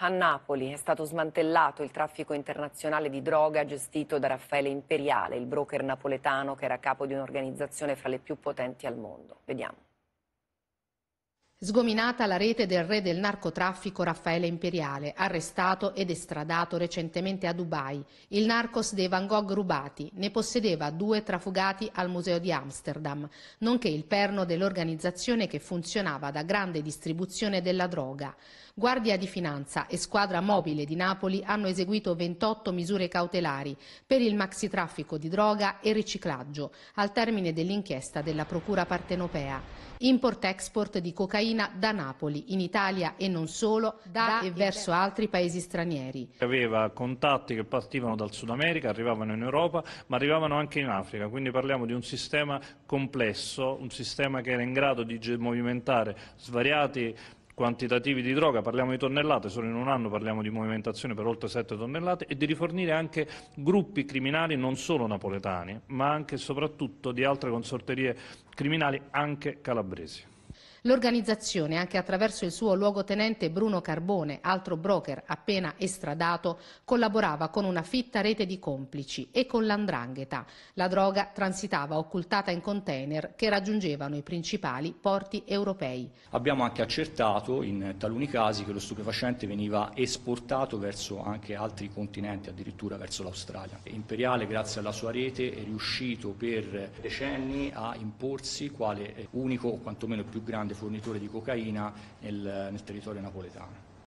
A Napoli è stato smantellato il traffico internazionale di droga gestito da Raffaele Imperiale, il broker napoletano che era capo di un'organizzazione fra le più potenti al mondo. Vediamo. Sgominata la rete del re del narcotraffico Raffaele Imperiale, arrestato ed estradato recentemente a Dubai, il narcos dei Van Gogh rubati ne possedeva due trafugati al Museo di Amsterdam, nonché il perno dell'organizzazione che funzionava da grande distribuzione della droga. Guardia di Finanza e Squadra Mobile di Napoli hanno eseguito 28 misure cautelari per il maxitraffico di droga e riciclaggio, al termine dell'inchiesta della Procura Partenopea. Import-export di cocaina ucraina da Napoli, in Italia e non solo, da e verso altri paesi stranieri. Aveva contatti che partivano dal Sud America, arrivavano in Europa, ma arrivavano anche in Africa, quindi parliamo di un sistema complesso, un sistema che era in grado di movimentare svariati quantitativi di droga, parliamo di tonnellate, solo in un anno parliamo di movimentazione per oltre 7 tonnellate e di rifornire anche gruppi criminali non solo napoletani, ma anche e soprattutto di altre consorterie criminali anche calabresi. L'organizzazione, anche attraverso il suo luogotenente Bruno Carbone, altro broker appena estradato, collaborava con una fitta rete di complici e con l'andrangheta. La droga transitava occultata in container che raggiungevano i principali porti europei. Abbiamo anche accertato in taluni casi che lo stupefacente veniva esportato verso anche altri continenti, addirittura verso l'Australia. Imperiale, grazie alla sua rete, è riuscito per decenni a imporsi quale unico o quantomeno più grande fornitore di cocaina nel, nel territorio napoletano.